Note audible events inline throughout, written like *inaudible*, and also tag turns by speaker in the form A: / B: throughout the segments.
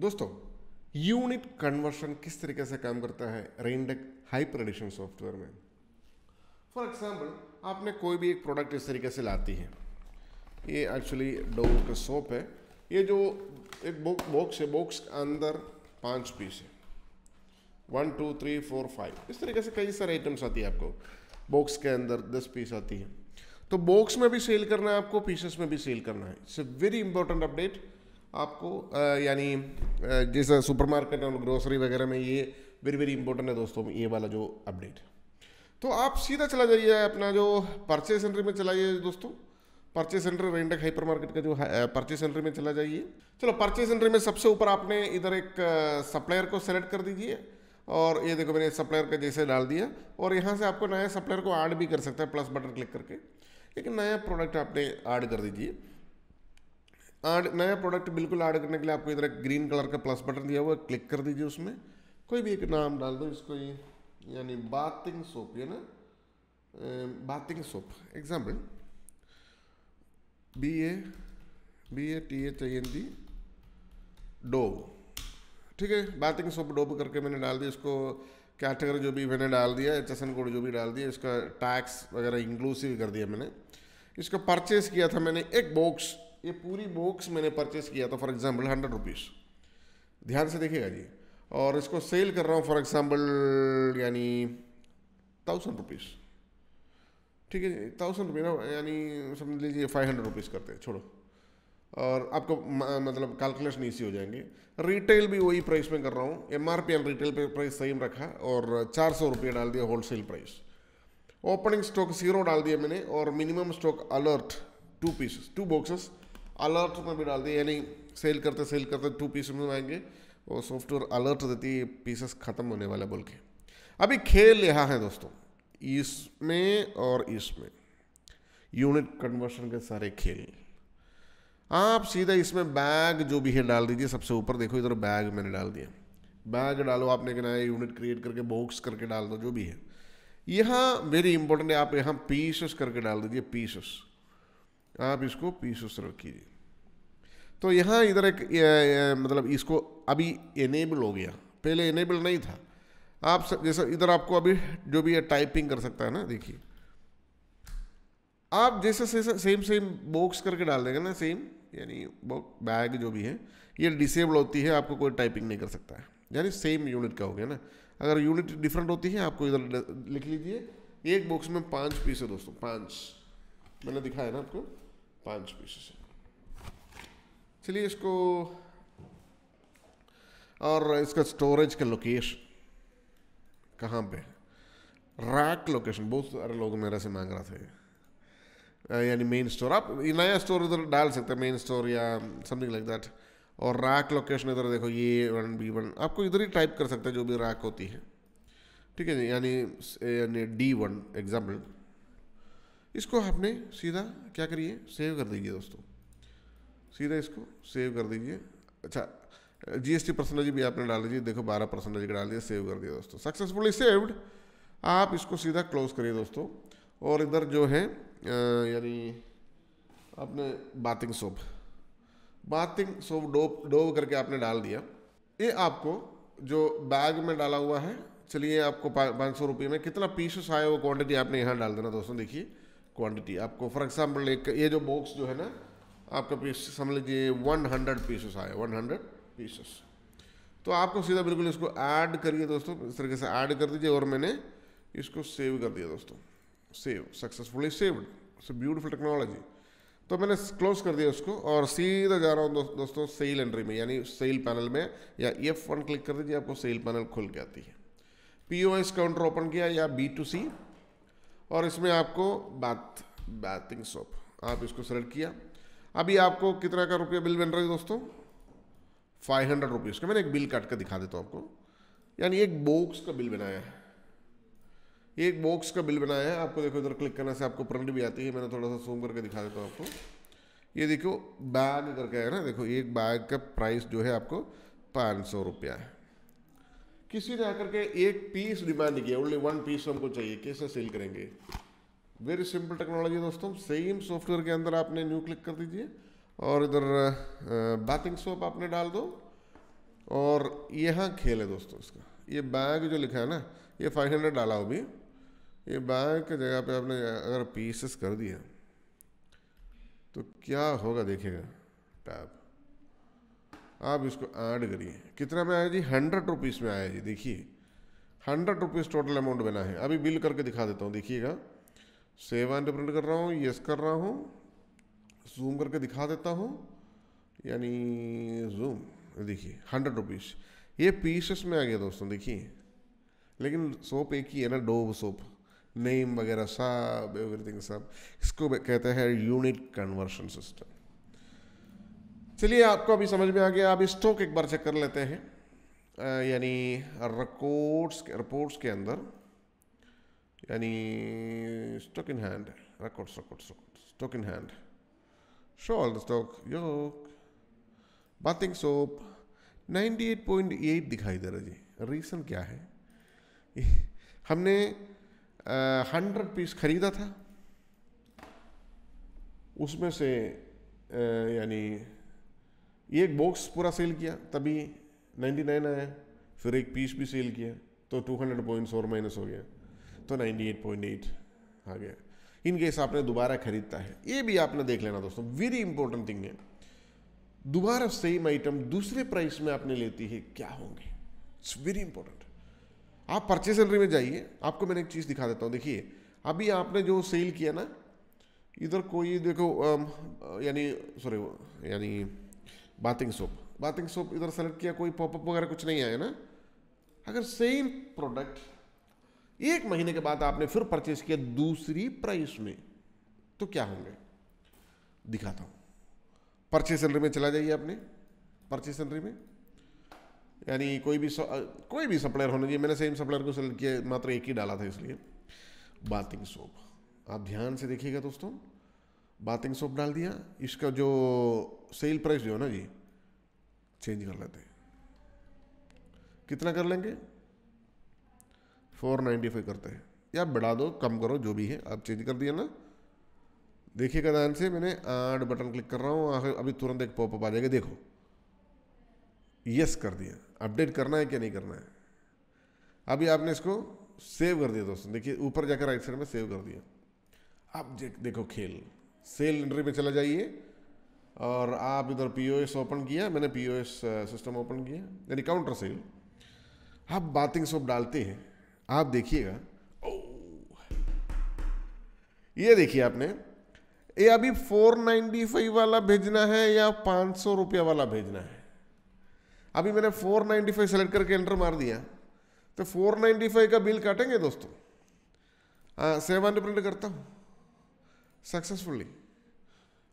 A: दोस्तों unit conversion किस तरीके से काम करता है रेनडेक हाई प्रेडिशन सॉफ्टवेयर में फॉर एग्जाम्पल आपने कोई भी एक प्रोडक्ट इस तरीके से लाती है ये एक्चुअली डो का सोप है ये जो एक बॉक्स है बॉक्स के अंदर पांच पीस है one two three four five इस तरीके से कई सारे आइटम्स आती है आपको बॉक्स के अंदर दस पीस आती है तो बॉक्स में भी सेल करना है आपको पीसेस में भी सेल करना है it's a very important update आपको यानी जैसे सुपरमार्केट और ग्रोसरी वगैरह में ये वेरी वेरी इंपॉर्टेंट है दोस्तों ये वाला जो अपडेट तो आप सीधा चला जाइए अपना जो परचेज सेंटर में चला जाइए दोस्तों परचेज सेंटर रेंडक हाइपर मार्केट का जो परचेज सेंटर में चला जाइए चलो परचेज सेंटर में सबसे ऊपर आपने इधर एक सप्लायर को सेलेक्ट कर दीजिए और ये देखो मैंने सप्लायर का जैसे डाल दिया और यहाँ से आपको नया सप्लायर को ऐड भी कर सकते हैं प्लस बटन क्लिक करके एक नया प्रोडक्ट आपने ऐड कर दीजिए ऐड नया प्रोडक्ट बिल्कुल ऐड करने के लिए आपको इधर एक ग्रीन कलर का प्लस बटन दिया हुआ है क्लिक कर दीजिए उसमें कोई भी एक नाम डाल दो इसको ये यानी बातिंग सोप ये ना bathing soap example B A B A T H I N D Dove ठीक है बातिंग सोप डोब करके मैंने डाल दिया इसको कैटेगरी जो भी मैंने डाल दिया एच एस एन कोड जो भी डाल दिया इसका टैक्स वगैरह इंक्लूसिव कर दिया मैंने इसको परचेस किया था मैंने एक बॉक्स ये पूरी बॉक्स मैंने परचेस किया था फॉर एग्जांपल हंड्रेड रुपीज़ ध्यान से देखिएगा जी और इसको सेल कर रहा हूँ फॉर एग्जांपल यानी थाउजेंड रुपीज़ ठीक है जी थाउजेंड रुपीज यानी समझ लीजिए फाइव हंड्रेड रुपीज़ करते हैं छोड़ो और आपको मतलब कैलकुलेशन ईजी हो जाएंगे रिटेल भी वही प्राइस में कर रहा हूँ M R P and retail पर प्राइस सेम रखा और चार सौ रुपये डाल दिया sell price opening stock zero डाल दिया मैंने और minimum stock alert two pieces two boxes alert में भी डाल दिए यानी सेल करते सेल करते टू पीस में आएंगे वो सॉफ्टवेयर अलर्ट देती है पीसेस ख़त्म होने वाला बोल के अभी खेल यहाँ है दोस्तों इसमें और इसमें यूनिट कन्वर्शन के सारे खेल आप सीधा इसमें बैग जो भी है डाल दीजिए सबसे ऊपर देखो इधर बैग मैंने डाल दिया बैग डालो आपने कहना है यूनिट क्रिएट करके बॉक्स करके डाल दो जो भी है यहाँ वेरी इंपॉर्टेंट है आप यहाँ पीसेस करके डाल दीजिए पीसेस आप इसको पीस सुसर्व कीजिए तो यहाँ इधर एक ये, ये, मतलब इसको अभी एनेबल हो गया पहले एनेबल नहीं था आप सब जैसा इधर आपको अभी जो भी है टाइपिंग कर सकता है ना देखिए आप जैसे सेम सेम बॉक्स करके डाल देंगे ना सेम यानी बैग जो भी है ये डिसेबल होती है आपको कोई टाइपिंग नहीं कर सकता है यानी सेम यूनिट का हो गया ना अगर यूनिट डिफरेंट होती है आपको इधर लिख लीजिए एक बॉक्स में पाँच पीस है दोस्तों पाँच मैंने दिखाया ना आपको पांच पीसेस चलिए इसको और इसका स्टोरेज का लोकेशन कहाँ पे रैक लोकेशन बहुत सारे लोग मेरे से मांग रहे थे यानी मेन स्टोर आप नया स्टोर उधर डाल सकते हैं मेन स्टोर या समथिंग लाइक दैट और रैक लोकेशन इधर देखो ये वन बी वन आपको इधर ही टाइप कर सकते हैं जो भी रैक होती है ठीक है यानी यानी डी वन एग्जाम्पल इसको आपने सीधा क्या करिए सेव कर दीजिए दोस्तों सीधा इसको सेव कर दीजिए अच्छा जीएसटी परसेंटेज भी आपने डाल दीजिए देखो बारह परसेंटेज का डाल दिया सेव कर दिया दोस्तों सक्सेसफुली सेव्ड आप इसको सीधा क्लोज करिए दोस्तों और इधर जो है यानी आपने बातिंग सोप बातिंग सोप डोब डोब करके आपने डाल दिया ये आपको जो बैग में डाला हुआ है चलिए आपको पाँच सौ रुपये में कितना पीसेस आया वो क्वांटिटी आपने यहाँ डाल देना दोस्तों देखिए क्वांटिटी आपको फॉर एग्जांपल एक ये जो बॉक्स जो है ना आपका पीस समझ लीजिए वन हंड्रेड पीसेस आए वन हंड्रेड पीसेस तो आपको सीधा बिल्कुल इसको ऐड करिए दोस्तों इस तरीके से ऐड कर दीजिए और मैंने इसको सेव कर दिया दोस्तों save successfully saved it's beautiful technology तो मैंने क्लोज कर दिया उसको और सीधा जा रहा हूँ दो, दोस्तों सेल एंट्री में यानी सेल पैनल में या एफ वन क्लिक कर दीजिए आपको सेल पैनल खुल के आती है P O S counter open किया या बी टू सी और इसमें आपको बाथ बाथिंग सोप आप इसको सेलेक्ट किया अभी आपको कितना का रुपया बिल बन रहा है दोस्तों फाइव हंड्रेड रुपीज़ का मैंने एक बिल काट कर दिखा देता हूँ आपको यानी एक बॉक्स का बिल बनाया है एक बॉक्स का बिल बनाया है आपको देखो इधर क्लिक करने से आपको प्रिंट भी आती है मैंने थोड़ा सा सूम करके दिखा देता हूँ आपको ये देखो बैग करके है ना देखो एक बैग का प्राइस जो है आपको पाँच सौ रुपया है किसी ने आकर के एक पीस डिमांड नहीं किया ओनली वन पीस हमको चाहिए कैसे सेल करेंगे वेरी सिंपल टेक्नोलॉजी दोस्तों सेम सॉफ्टवेयर के अंदर आपने न्यू क्लिक कर दीजिए और इधर बाथिंग सोप आपने डाल दो और यहाँ खेल है दोस्तों इसका ये बैग जो लिखा है ना ये फाइव हंड्रेड डाला हो भी ये बैग के जगह पे आपने अगर पीसेस कर दिया तो क्या होगा देखिएगा टैब आप इसको ऐड करिए कितना में आया जी हंड्रेड रुपीज़ में आया जी देखिए हंड्रेड रुपीज़ टोटल अमाउंट बना है अभी बिल करके दिखा देता हूँ देखिएगा सेव एंड प्रिंट कर रहा हूँ यस कर रहा हूँ जूम करके दिखा देता हूँ यानी जूम देखिए हंड्रेड रुपीज़ ये पीसेस में आ गया दोस्तों देखिए लेकिन सोप एक ही है ना डोव सोप नेम वगैरह सब एवरीथिंग सब इसको कहते हैं यूनिट कन्वर्शन सिस्टम चलिए आपको अभी समझ में आ गया आप स्टॉक एक बार चेक कर लेते हैं यानी रिकॉर्ड्स रिपोर्ट्स के अंदर यानी stock in hand records records stock in hand show all the stock यो बाथिंग सोप 98.8 दिखाई दे रहा जी रीज़न क्या है *laughs* हमने हंड्रेड पीस ख़रीदा था उसमें से यानी ये एक बॉक्स पूरा सेल किया तभी 99 आया फिर एक पीस भी सेल किया तो 200 पॉइंट्स और माइनस हो गया तो 98.8 आ गया इन केस आपने दोबारा खरीदता है ये भी आपने देख लेना दोस्तों वेरी इंपॉर्टेंट थिंग है दोबारा सेम आइटम दूसरे प्राइस में आपने लेती है क्या होंगे इट्स वेरी इंपॉर्टेंट आप परचेज एंट्री में जाइए आपको मैंने एक चीज़ दिखा देता हूँ देखिए अभी आपने जो सेल किया ना इधर कोई देखो यानी सॉरी यानी बाथिंग सोप बाथिंग सोप इधर सेलेक्ट किया कोई पॉपअप वगैरह कुछ नहीं आया ना अगर सेम प्रोडक्ट एक महीने के बाद आपने फिर परचेज किया दूसरी प्राइस में तो क्या होंगे दिखाता हूँ परचेज सेलरी में चला जाइए आपने परचेज सेलरी में यानी कोई भी कोई भी सप्लायर होना चाहिए मैंने सेम सप्लायर को सेलेक्ट किया मात्र एक ही डाला था इसलिए बाथिंग सोप आप ध्यान से देखिएगा दोस्तों बातें सोप डाल दिया इसका जो सेल प्राइस जो है ना जी चेंज कर लेते हैं कितना कर लेंगे फोर नाइन्टी फाइव करते हैं या बढ़ा दो कम करो जो भी है आप चेंज कर दिया ना देखिएगा ध्यान से मैंने आठ बटन क्लिक कर रहा हूँ आखिर अभी तुरंत एक पॉपअप आ जाएगा देखो यस कर दिया अपडेट करना है क्या नहीं करना है अभी आपने इसको सेव कर दिया दोस्तों देखिए ऊपर जाकर राइट साइड में सेव कर दिया अब देखो खेल सेल इंट्री पे चला जाइए और आप इधर पी ओपन किया मैंने पी सिस्टम ओपन किया यानी काउंटर सेल आप बातिंग सब डालते हैं आप देखिएगा ये देखिए आपने ये अभी 495 वाला भेजना है या पाँच सौ रुपया वाला भेजना है अभी मैंने 495 सेलेक्ट करके एंटर मार दिया तो 495 का बिल काटेंगे दोस्तों सेवन हाँ, प्रिंट करता हूँ successfully.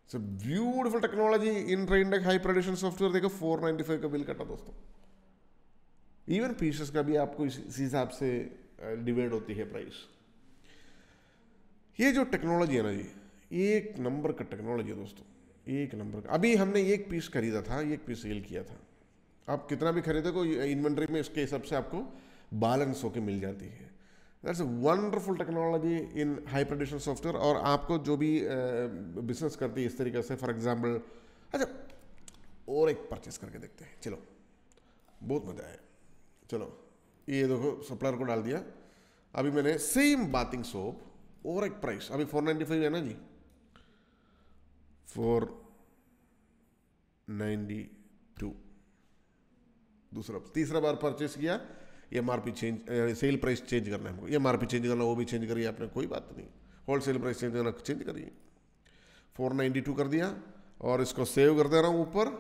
A: It's a beautiful technology in Traindeck high prediction software देखो 495 का बिल कटा दोस्तों Even pieces का भी आपको इसी हिसाब से डिवाइड होती है प्राइस ये जो टेक्नोलॉजी है ना जी एक नंबर का टेक्नोलॉजी है दोस्तों एक नंबर का अभी हमने एक पीस खरीदा था एक पीस सेल किया था आप कितना भी खरीदे को इन्वेंट्री में इसके हिसाब से आपको बैलेंस होके मिल जाती है that's a wonderful technology in high production software और आपको जो भी बिजनेस करती है इस तरीके से फॉर एग्जाम्पल अच्छा और एक परचेस करके देखते हैं चलो बहुत मज़ा आया चलो ये देखो सप्लायर को डाल दिया अभी मैंने सेम बाथिंग सोप और एक प्राइस अभी फोर नाइन्टी फाइव है ना जी फोर नाइन्टी टू दूसरा तीसरा बार परचेस किया M R P change sale price change करना है हमको एम आर पी चेंज करना वो भी चेंज करिए आपने कोई बात नहीं होल सेल प्राइस चेंज करना चेंज करिए फोर नाइन्टी टू कर दिया और इसको सेव कर दे रहा हूँ ऊपर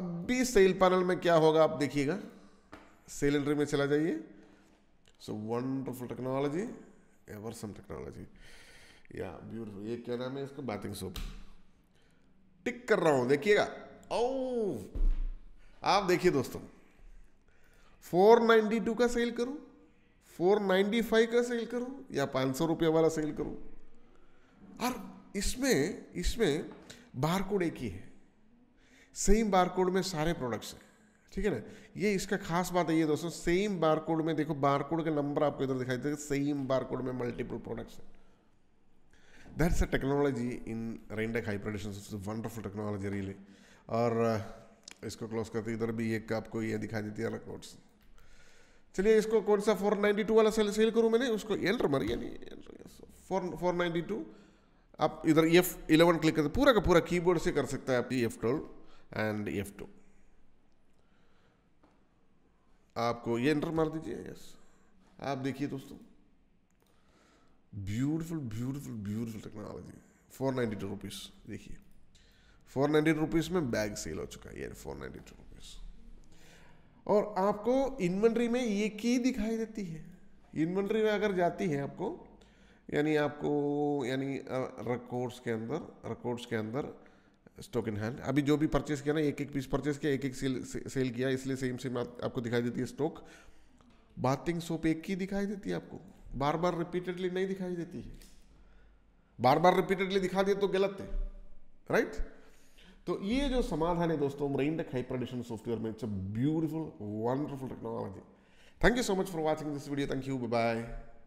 A: अब भी सेल पैनल में क्या होगा आप देखिएगा सेल एंट्री में चला जाइए so wonderful technology awesome technology या ब्यूटीफुल ये क्या नाम है इसको बाथिंग सोप टिक कर रहा हूँ देखिएगा ओ oh! आप देखिए दोस्तों 492 का सेल करूं 495 का सेल करूं या पाँच सौ रुपये वाला सेल करूं और इसमें इसमें बार कोड एक ही है सेम बार कोड में सारे प्रोडक्ट्स हैं ठीक है ना ये इसका खास बात है ये दोस्तों सेम बार कोड में देखो बार कोड का नंबर आपको इधर दिखाई देगा सेम बार कोड में मल्टीपल प्रोडक्ट्स हैं दैट्स अ टेक्नोलॉजी इन रेंडेक प्रोडक्शन वंडरफुल टेक्नोलॉजी रियली और uh, इसको क्लोज करते इधर भी एक आपको ये दिखाई देती है नोट्स चलिए इसको कौन सा 492 वाला सेल सेल करूँ मैंने उसको एंटर मारिए नहीं फोर फोर नाइन्टी टू आप इधर एफ इलेवन क्लिक करते पूरा का पूरा कीबोर्ड से कर सकता है आप F twelve and F two आपको ये एंटर मार दीजिए यस आप देखिए दोस्तों beautiful beautiful beautiful technology four ninety two rupees देखिए फोर नाइन्टी रुपीज़ में बैग सेल हो चुका है ये फोर टू और आपको इन्वेंट्री में ये की दिखाई देती है इन्वेंट्री में अगर जाती है आपको यानी आपको यानी रिकॉर्ड्स के अंदर रिकॉर्ड्स के अंदर स्टॉक इन हैंड अभी जो भी परचेस किया ना एक एक पीस परचेस किया एक एक सेल सेल किया इसलिए सेम सेम आप, आपको दिखाई देती है स्टॉक बाथिंग सोप एक ही दिखाई देती है आपको बार बार रिपीटेडली नहीं दिखाई देती है बार बार रिपीटेडली दिखा दिए तो गलत है राइट right? तो ये जो समाधान है दोस्तों brain tech hyper edition software में it's a beautiful wonderful technology thank you so much for watching this video thank you bye